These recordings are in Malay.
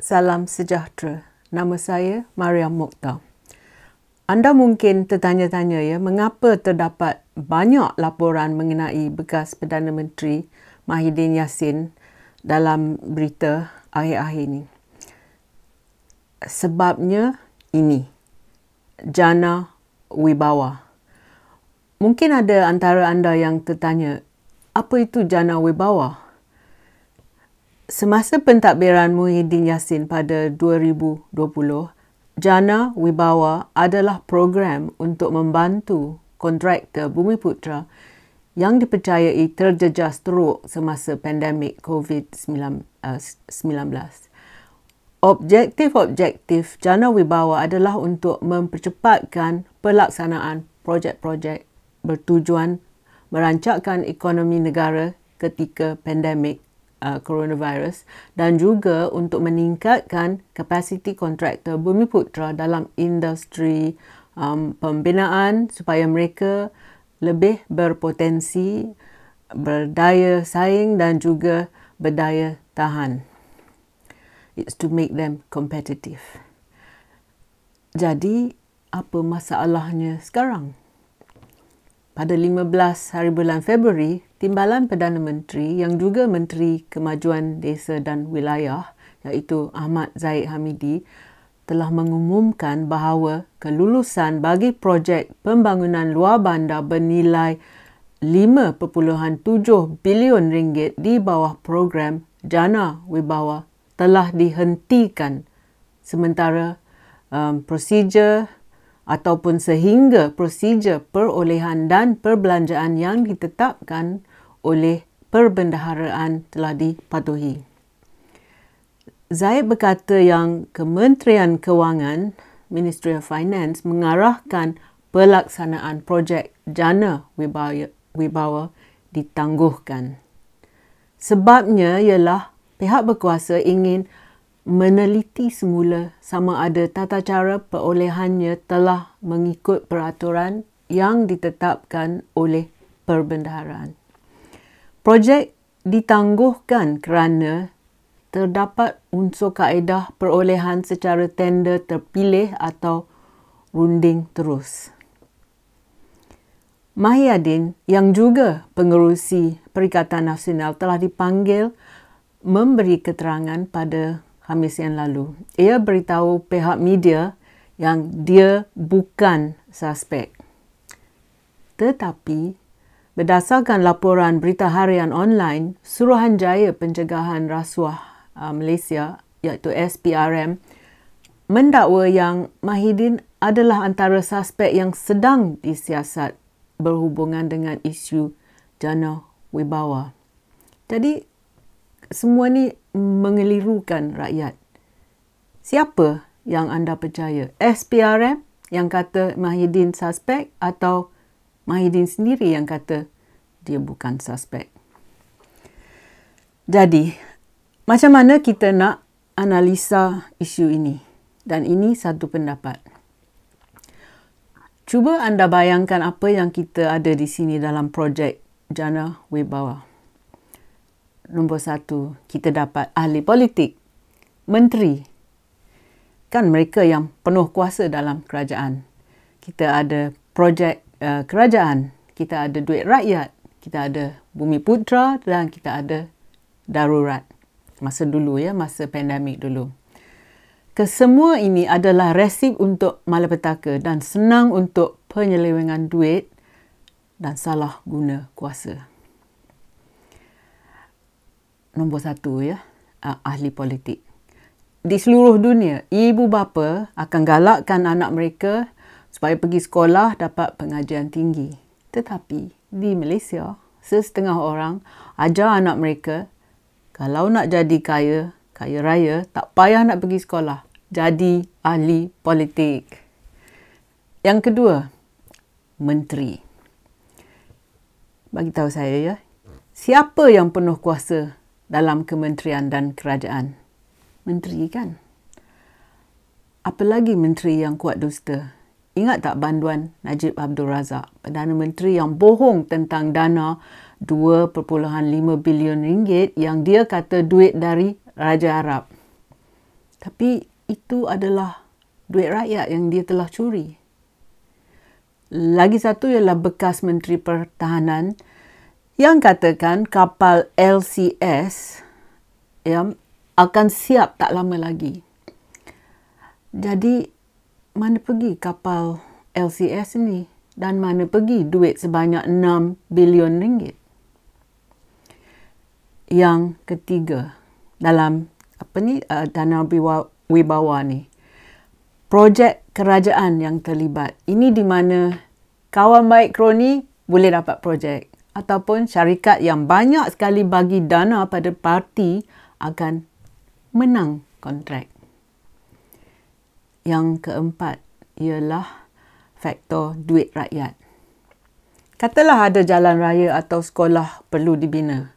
Salam sejahtera. Nama saya Maria Mokhtar. Anda mungkin tertanya-tanya ya, mengapa terdapat banyak laporan mengenai bekas Perdana Menteri Mahidin Yassin dalam berita akhir-akhir ini. Sebabnya ini, Jana Wibawa. Mungkin ada antara anda yang tertanya, apa itu jana wibawa? Semasa pentadbiran Muhyiddin Yassin pada 2020, Jana Wibawa adalah program untuk membantu kontraktor Bumi Putra yang dipercayai terjejas teruk semasa pandemik COVID-19. Eh, Objektif-objektif Jana Wibawa adalah untuk mempercepatkan pelaksanaan projek-projek bertujuan merancakkan ekonomi negara ketika pandemik uh, coronavirus dan juga untuk meningkatkan kapasiti kontraktor Bumi Putra dalam industri um, pembinaan supaya mereka lebih berpotensi berdaya saing dan juga berdaya tahan. It's to make them competitive. Jadi, apa masalahnya sekarang? Pada 15 hari bulan Februari, Timbalan Perdana Menteri yang juga Menteri Kemajuan Desa dan Wilayah iaitu Ahmad Zaid Hamidi telah mengumumkan bahawa kelulusan bagi projek pembangunan luar bandar bernilai 5.7 bilion ringgit di bawah program Jana Wibawa telah dihentikan sementara um, prosedur ataupun sehingga prosedur perolehan dan perbelanjaan yang ditetapkan oleh perbendaharaan telah dipatuhi. Zaid berkata yang Kementerian Kewangan, Ministry of Finance, mengarahkan pelaksanaan projek jana wibawa, ditangguhkan. Sebabnya ialah pihak berkuasa ingin meneliti semula sama ada tata cara perolehannya telah mengikut peraturan yang ditetapkan oleh perbendaharaan. Projek ditangguhkan kerana terdapat unsur kaedah perolehan secara tender terpilih atau runding terus. Mahiadin yang juga pengerusi Perikatan Nasional telah dipanggil memberi keterangan pada Khamis yang lalu. Ia beritahu pihak media yang dia bukan suspek. Tetapi, berdasarkan laporan berita harian online, Suruhanjaya Pencegahan Rasuah uh, Malaysia iaitu SPRM mendakwa yang Mahidin adalah antara suspek yang sedang disiasat berhubungan dengan isu jana wibawa. Jadi, semua ni mengelirukan rakyat. Siapa yang anda percaya? SPRM yang kata Mahidin suspek atau Mahidin sendiri yang kata dia bukan suspek? Jadi, macam mana kita nak analisa isu ini? Dan ini satu pendapat. Cuba anda bayangkan apa yang kita ada di sini dalam projek Jana Wibawa nombor satu, kita dapat ahli politik, menteri. Kan mereka yang penuh kuasa dalam kerajaan. Kita ada projek uh, kerajaan, kita ada duit rakyat, kita ada bumi putra dan kita ada darurat. Masa dulu ya, masa pandemik dulu. Kesemua ini adalah resip untuk malapetaka dan senang untuk penyelewengan duit dan salah guna kuasa nombor satu ya uh, ahli politik di seluruh dunia ibu bapa akan galakkan anak mereka supaya pergi sekolah dapat pengajian tinggi tetapi di Malaysia sesetengah orang ajar anak mereka kalau nak jadi kaya kaya raya tak payah nak pergi sekolah jadi ahli politik yang kedua menteri bagi tahu saya ya siapa yang penuh kuasa dalam kementerian dan kerajaan. Menteri kan? Apalagi menteri yang kuat dusta. Ingat tak banduan Najib Abdul Razak, Perdana Menteri yang bohong tentang dana 2.5 bilion ringgit yang dia kata duit dari Raja Arab. Tapi itu adalah duit rakyat yang dia telah curi. Lagi satu ialah bekas Menteri Pertahanan yang katakan kapal LCS ya akan siap tak lama lagi. Jadi mana pergi kapal LCS ni dan mana pergi duit sebanyak 6 bilion ringgit? Yang ketiga dalam apa ni uh, Danau Wibawa ni. Projek kerajaan yang terlibat. Ini di mana kawan baik kroni boleh dapat projek ataupun syarikat yang banyak sekali bagi dana pada parti akan menang kontrak. Yang keempat ialah faktor duit rakyat. Katalah ada jalan raya atau sekolah perlu dibina.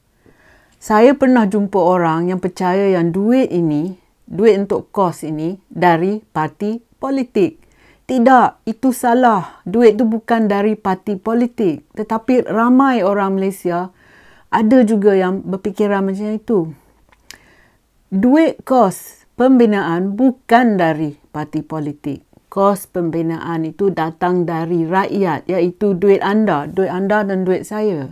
Saya pernah jumpa orang yang percaya yang duit ini, duit untuk kos ini dari parti politik. Tidak, itu salah. Duit itu bukan dari parti politik. Tetapi ramai orang Malaysia ada juga yang berfikiran macam itu. Duit kos pembinaan bukan dari parti politik. Kos pembinaan itu datang dari rakyat iaitu duit anda, duit anda dan duit saya.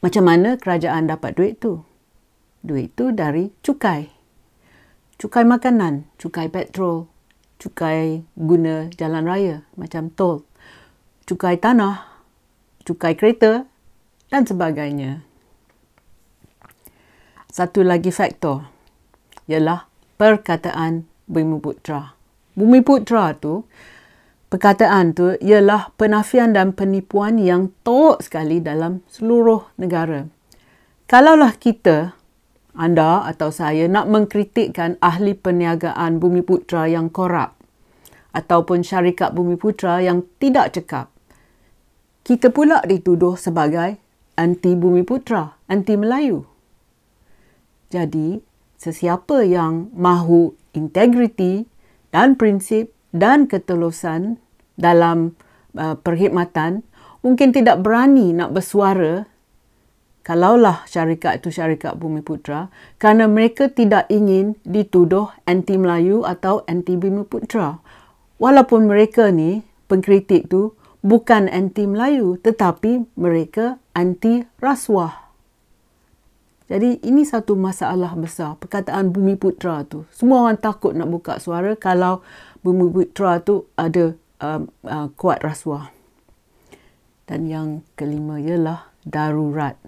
Macam mana kerajaan dapat duit tu? Duit itu dari cukai. Cukai makanan, cukai petrol, cukai guna jalan raya macam tol, cukai tanah, cukai kereta dan sebagainya. Satu lagi faktor ialah perkataan Bumi Putra. Bumi Putra tu perkataan tu ialah penafian dan penipuan yang teruk sekali dalam seluruh negara. Kalaulah kita anda atau saya nak mengkritikkan ahli perniagaan Bumi Putra yang korup ataupun syarikat Bumi Putra yang tidak cekap. Kita pula dituduh sebagai anti Bumi Putra, anti Melayu. Jadi, sesiapa yang mahu integriti dan prinsip dan ketelusan dalam uh, perkhidmatan mungkin tidak berani nak bersuara kalaulah syarikat itu syarikat Bumi Putra kerana mereka tidak ingin dituduh anti Melayu atau anti Bumi Putra. Walaupun mereka ni pengkritik tu bukan anti Melayu tetapi mereka anti rasuah. Jadi ini satu masalah besar perkataan Bumi Putra tu. Semua orang takut nak buka suara kalau Bumi Putra tu ada um, uh, kuat rasuah. Dan yang kelima ialah darurat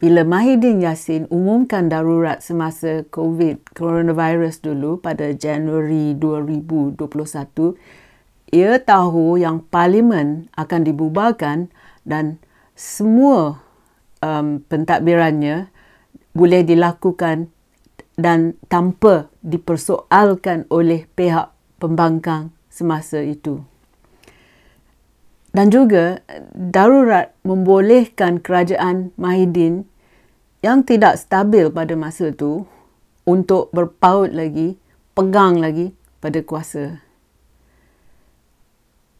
bila Mahidin Yassin umumkan darurat semasa COVID coronavirus dulu pada Januari 2021, ia tahu yang parlimen akan dibubarkan dan semua um, pentadbirannya boleh dilakukan dan tanpa dipersoalkan oleh pihak pembangkang semasa itu dan juga darurat membolehkan kerajaan Mahidin yang tidak stabil pada masa itu untuk berpaut lagi, pegang lagi pada kuasa.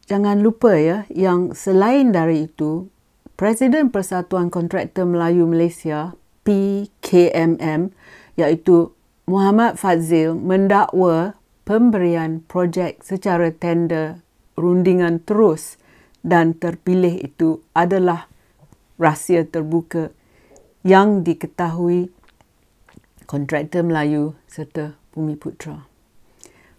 Jangan lupa ya, yang selain dari itu, Presiden Persatuan Kontraktor Melayu Malaysia, PKMM, iaitu Muhammad Fazil mendakwa pemberian projek secara tender rundingan terus dan terpilih itu adalah rahsia terbuka yang diketahui kontraktor Melayu serta Bumi Putra.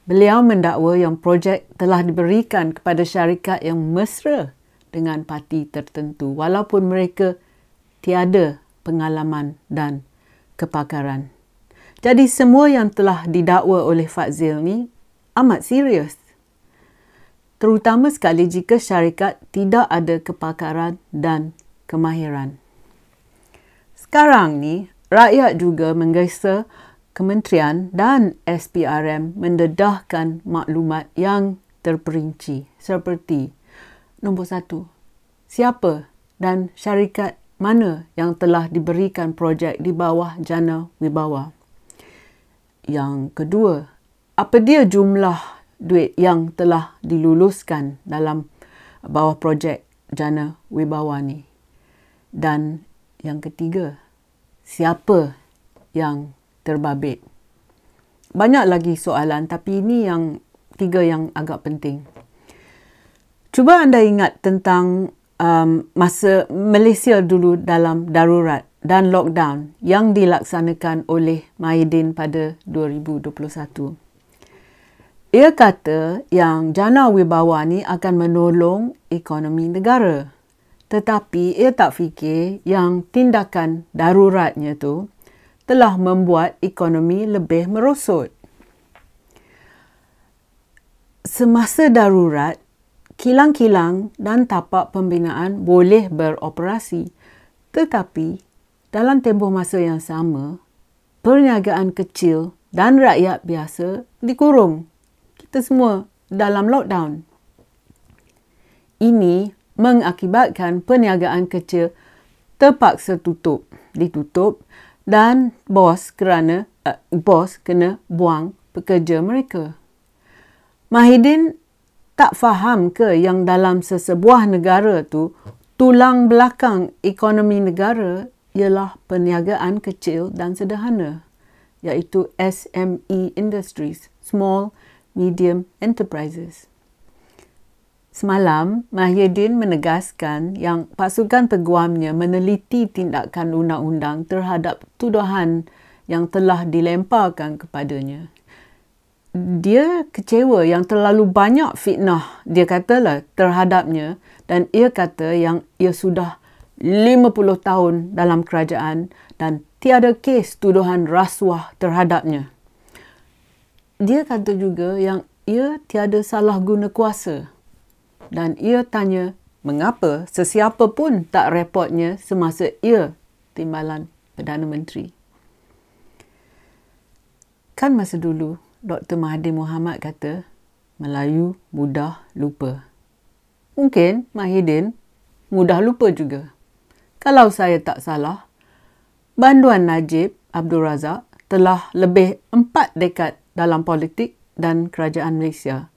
Beliau mendakwa yang projek telah diberikan kepada syarikat yang mesra dengan parti tertentu walaupun mereka tiada pengalaman dan kepakaran. Jadi semua yang telah didakwa oleh Fazil ni amat serius terutama sekali jika syarikat tidak ada kepakaran dan kemahiran. Sekarang ni, rakyat juga menggesa kementerian dan SPRM mendedahkan maklumat yang terperinci seperti nombor satu, siapa dan syarikat mana yang telah diberikan projek di bawah jana wibawa. Yang kedua, apa dia jumlah duit yang telah diluluskan dalam bawah projek jana wibawa ni. Dan yang ketiga, siapa yang terbabit? Banyak lagi soalan tapi ini yang tiga yang agak penting. Cuba anda ingat tentang um, masa Malaysia dulu dalam darurat dan lockdown yang dilaksanakan oleh Maidin pada 2021. Ia kata yang jana wibawa ni akan menolong ekonomi negara. Tetapi ia tak fikir yang tindakan daruratnya tu telah membuat ekonomi lebih merosot. Semasa darurat, kilang-kilang dan tapak pembinaan boleh beroperasi. Tetapi dalam tempoh masa yang sama, perniagaan kecil dan rakyat biasa dikurung kita semua dalam lockdown. Ini mengakibatkan perniagaan kecil terpaksa tutup, ditutup dan bos kerana uh, bos kena buang pekerja mereka. Mahidin tak faham ke yang dalam sesebuah negara tu tulang belakang ekonomi negara ialah perniagaan kecil dan sederhana iaitu SME industries small medium enterprises. Semalam, Mahyuddin menegaskan yang pasukan peguamnya meneliti tindakan undang-undang terhadap tuduhan yang telah dilemparkan kepadanya. Dia kecewa yang terlalu banyak fitnah, dia katalah, terhadapnya dan ia kata yang ia sudah 50 tahun dalam kerajaan dan tiada kes tuduhan rasuah terhadapnya. Dia kata juga yang ia tiada salah guna kuasa. Dan ia tanya mengapa sesiapa pun tak reportnya semasa ia timbalan Perdana Menteri. Kan masa dulu, Dr. Mahathir Mohamad kata, Melayu mudah lupa. Mungkin Mahidin mudah lupa juga. Kalau saya tak salah, banduan Najib Abdul Razak telah lebih empat dekad dalam politik dan kerajaan Malaysia.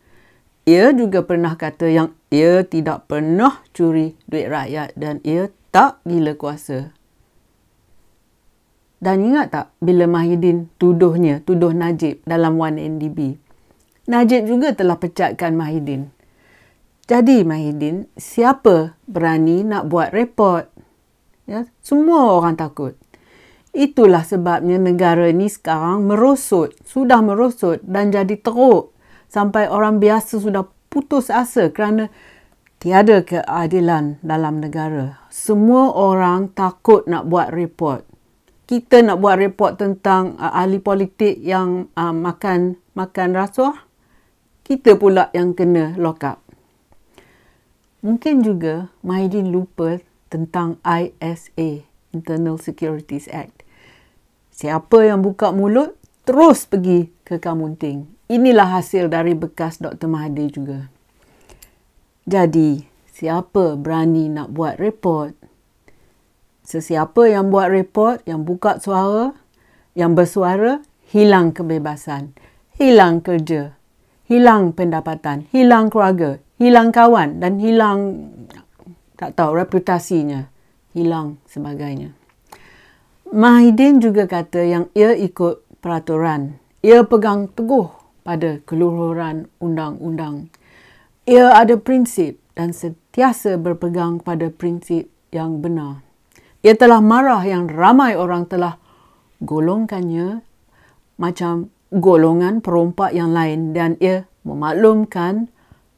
Ia juga pernah kata yang ia tidak pernah curi duit rakyat dan ia tak gila kuasa. Dan ingat tak bila Mahidin tuduhnya, tuduh Najib dalam 1NDB? Najib juga telah pecatkan Mahidin. Jadi Mahidin, siapa berani nak buat report? Ya, semua orang takut. Itulah sebabnya negara ini sekarang merosot, sudah merosot dan jadi teruk sampai orang biasa sudah putus asa kerana tiada keadilan dalam negara. Semua orang takut nak buat report. Kita nak buat report tentang uh, ahli politik yang uh, makan makan rasuah. Kita pula yang kena lock up. Mungkin juga Maidin lupa tentang ISA, Internal Securities Act. Siapa yang buka mulut, terus pergi ke Kamunting. Inilah hasil dari bekas Dr. Mahathir juga. Jadi, siapa berani nak buat report? Sesiapa yang buat report, yang buka suara, yang bersuara, hilang kebebasan, hilang kerja, hilang pendapatan, hilang keluarga, hilang kawan dan hilang tak tahu reputasinya, hilang sebagainya. Mahidin juga kata yang ia ikut peraturan. Ia pegang teguh pada keluruhan undang-undang. Ia ada prinsip dan sentiasa berpegang pada prinsip yang benar. Ia telah marah yang ramai orang telah golongkannya macam golongan perompak yang lain dan ia memaklumkan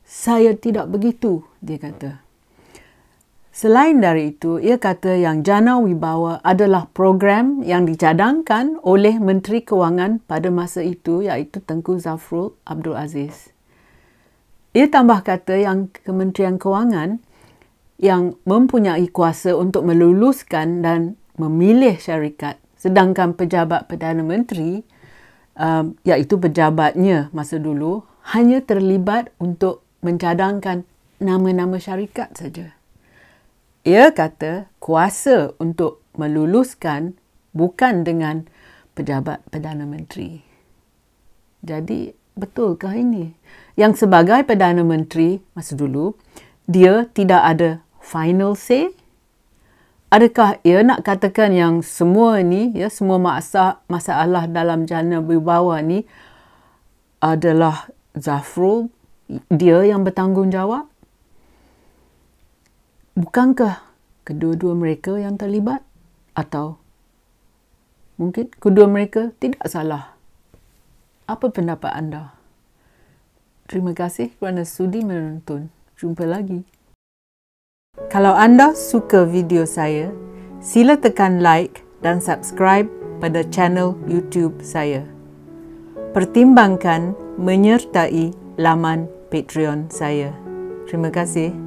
saya tidak begitu, dia kata. Selain dari itu, ia kata yang Jana Wibawa adalah program yang dicadangkan oleh Menteri Kewangan pada masa itu iaitu Tengku Zafrul Abdul Aziz. Ia tambah kata yang Kementerian Kewangan yang mempunyai kuasa untuk meluluskan dan memilih syarikat sedangkan pejabat Perdana Menteri um, iaitu pejabatnya masa dulu hanya terlibat untuk mencadangkan nama-nama syarikat saja. Ia kata kuasa untuk meluluskan bukan dengan pejabat Perdana Menteri. Jadi betulkah ini? Yang sebagai Perdana Menteri masa dulu, dia tidak ada final say? Adakah ia nak katakan yang semua ini, ya, semua masalah dalam jana wibawa ini adalah Zafrul, dia yang bertanggungjawab? bukankah kedua-dua mereka yang terlibat atau mungkin kedua mereka tidak salah? Apa pendapat anda? Terima kasih kerana sudi menonton. Jumpa lagi. Kalau anda suka video saya, sila tekan like dan subscribe pada channel YouTube saya. Pertimbangkan menyertai laman Patreon saya. Terima kasih.